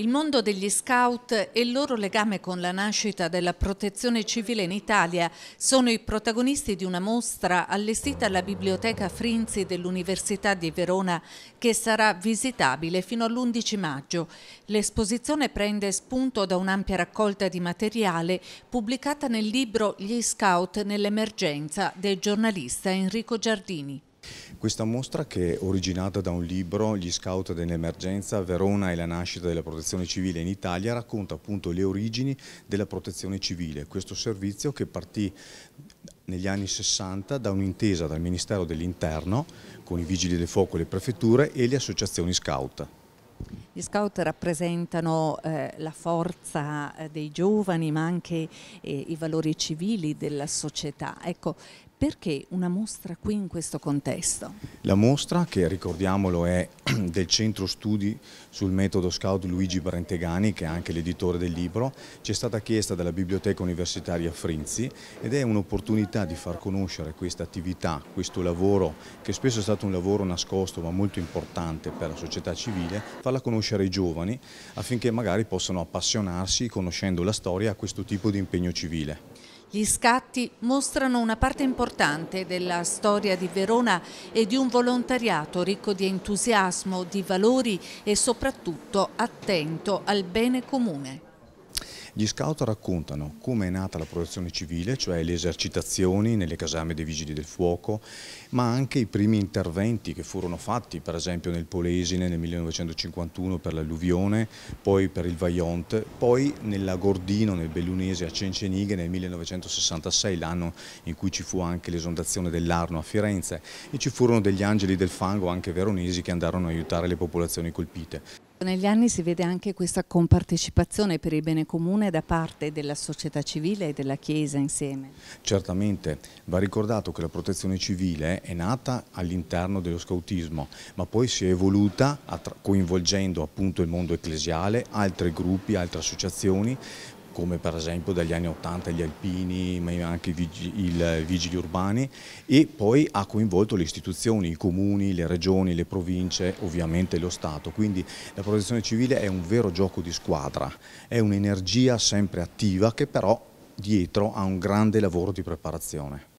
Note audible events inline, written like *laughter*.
Il mondo degli scout e il loro legame con la nascita della protezione civile in Italia sono i protagonisti di una mostra allestita alla Biblioteca Frinzi dell'Università di Verona che sarà visitabile fino all'11 maggio. L'esposizione prende spunto da un'ampia raccolta di materiale pubblicata nel libro Gli scout nell'emergenza del giornalista Enrico Giardini. Questa mostra che è originata da un libro, Gli scout dell'emergenza, Verona e la nascita della protezione civile in Italia, racconta appunto le origini della protezione civile, questo servizio che partì negli anni 60 da un'intesa dal Ministero dell'Interno con i Vigili del Fuoco, le prefetture e le associazioni scout. Gli scout rappresentano eh, la forza eh, dei giovani ma anche eh, i valori civili della società. Ecco, perché una mostra qui in questo contesto? La mostra, che ricordiamolo è *clears throat* del centro studi sul metodo scout Luigi Brentegani, che è anche l'editore del libro, ci è stata chiesta dalla Biblioteca Universitaria Frinzi ed è un'opportunità di far conoscere questa attività, questo lavoro, che spesso è stato un lavoro nascosto ma molto importante per la società civile, farla conoscere ai giovani affinché magari possano appassionarsi conoscendo la storia a questo tipo di impegno civile. Gli scatti mostrano una parte importante della storia di Verona e di un volontariato ricco di entusiasmo, di valori e soprattutto attento al bene comune. Gli scout raccontano come è nata la protezione civile, cioè le esercitazioni nelle caserme dei vigili del fuoco, ma anche i primi interventi che furono fatti, per esempio nel Polesine nel 1951 per l'alluvione, poi per il Vaillant, poi nell'Agordino, nel Bellunese, a Cencenighe nel 1966, l'anno in cui ci fu anche l'esondazione dell'Arno a Firenze, e ci furono degli angeli del fango anche veronesi che andarono a aiutare le popolazioni colpite. Negli anni si vede anche questa compartecipazione per il bene comune da parte della società civile e della Chiesa insieme. Certamente, va ricordato che la protezione civile è nata all'interno dello scautismo, ma poi si è evoluta coinvolgendo appunto il mondo ecclesiale, altri gruppi, altre associazioni, come per esempio dagli anni 80 gli alpini, ma anche i vigili, vigili urbani e poi ha coinvolto le istituzioni, i comuni, le regioni, le province, ovviamente lo Stato. Quindi la protezione civile è un vero gioco di squadra, è un'energia sempre attiva che però dietro ha un grande lavoro di preparazione.